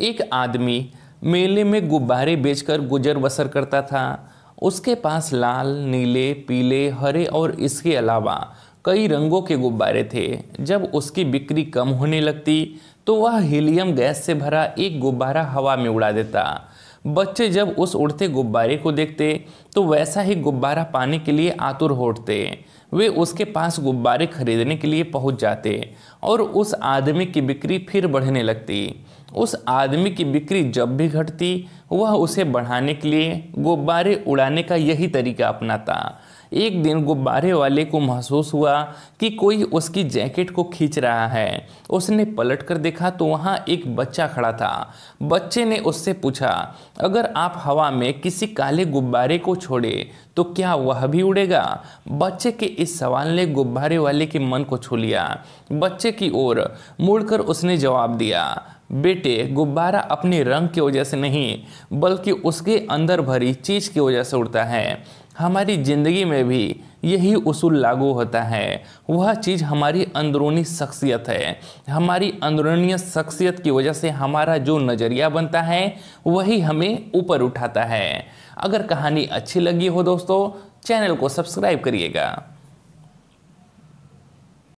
एक आदमी मेले में गुब्बारे बेचकर गुजर बसर करता था उसके पास लाल नीले पीले हरे और इसके अलावा कई रंगों के गुब्बारे थे जब उसकी बिक्री कम होने लगती तो वह हीलियम गैस से भरा एक गुब्बारा हवा में उड़ा देता बच्चे जब उस उड़ते गुब्बारे को देखते तो वैसा ही गुब्बारा पाने के लिए आतुर होटते वे उसके पास गुब्बारे खरीदने के लिए पहुंच जाते और उस आदमी की बिक्री फिर बढ़ने लगती उस आदमी की बिक्री जब भी घटती वह उसे बढ़ाने के लिए गुब्बारे उड़ाने का यही तरीका अपनाता एक दिन गुब्बारे वाले को महसूस हुआ कि कोई उसकी जैकेट को खींच रहा है उसने पलट कर देखा तो वहाँ एक बच्चा खड़ा था बच्चे ने उससे पूछा अगर आप हवा में किसी काले गुब्बारे को छोड़े तो क्या वह भी उड़ेगा बच्चे के इस सवाल ने गुब्बारे वाले के मन को छू लिया बच्चे की ओर मुड़कर उसने जवाब दिया बेटे गुब्बारा अपने रंग की वजह से नहीं बल्कि उसके अंदर भरी चीज़ की वजह से उड़ता है हमारी ज़िंदगी में भी यही उसूल लागू होता है वह चीज़ हमारी अंदरूनी शख्सियत है हमारी अंदरूनी शख्सियत की वजह से हमारा जो नज़रिया बनता है वही हमें ऊपर उठाता है अगर कहानी अच्छी लगी हो दोस्तों चैनल को सब्सक्राइब करिएगा